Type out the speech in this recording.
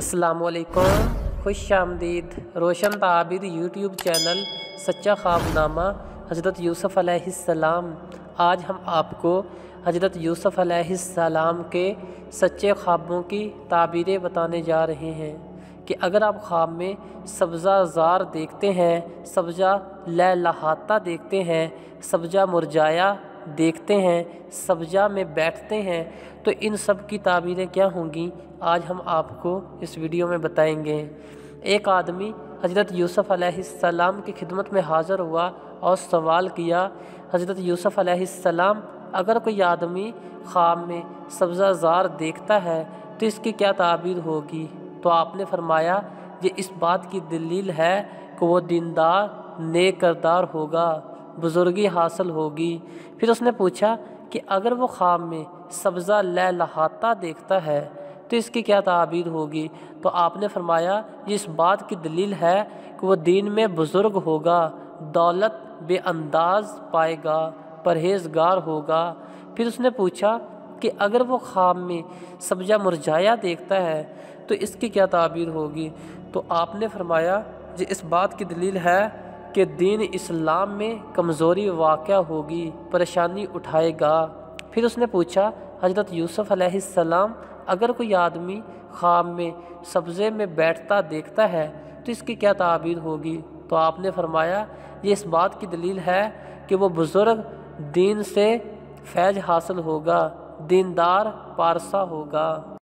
असलम खुश आमदीद रोशन Tabir YouTube channel सच्चा ख्वाबनामा हज़रत यूसुफ़ आज हम आपको हज़रत यूसुफ़ के सच्चे ख्वाबों की ताबीरें बताने जा रहे हैं कि अगर आप ख्वाब में सब्ज़ा ज़ार देखते हैं सब्ज़ा लहाता देखते हैं सब्ज़ा मुरझाया देखते हैं सब्जा में बैठते हैं तो इन सब की ताबीरें क्या होंगी आज हम आपको इस वीडियो में बताएंगे एक आदमी हज़रत यूसुफ़ अलैहिस्सलाम की खिदमत में हाज़र हुआ और सवाल किया हज़रत यूसुफ़ अलैहिस्सलाम अगर कोई आदमी ख्वाब में सब्ज़ा जार देखता है तो इसकी क्या ताबीर होगी तो आपने फरमाया ये इस बात की दलील है कि वो दीनदार नेकरदार होगा बुज़ुर्गी हासिल होगी फिर उसने पूछा कि अगर वो ख्वाब में सब्ज़ा लह लहाता देखता है तो इसकी क्या तबीर होगी तो आपने फरमाया ये इस बात की दलील है कि वह दीन में बुज़ुर्ग होगा दौलत बेअंदाज पाएगा परहेजगार होगा फिर उसने पूछा कि अगर वो ख्वाब में सब्जा मुरझाया देखता है तो इसकी क्या तबीर होगी तो आपने फरमाया जी इस बात की दलील है कि दीन इस्लाम में कमज़ोरी वाक़ होगी परेशानी उठाएगा फिर उसने पूछा हज़रत यूसुफ़ अलैहिस्सलाम अगर कोई आदमी ख्वाब में सब्ज़े में बैठता देखता है तो इसकी क्या ताबीर होगी तो आपने फरमाया ये इस बात की दलील है कि वो बुज़ुर्ग दीन से फैज हासिल होगा दीनदार पारसा होगा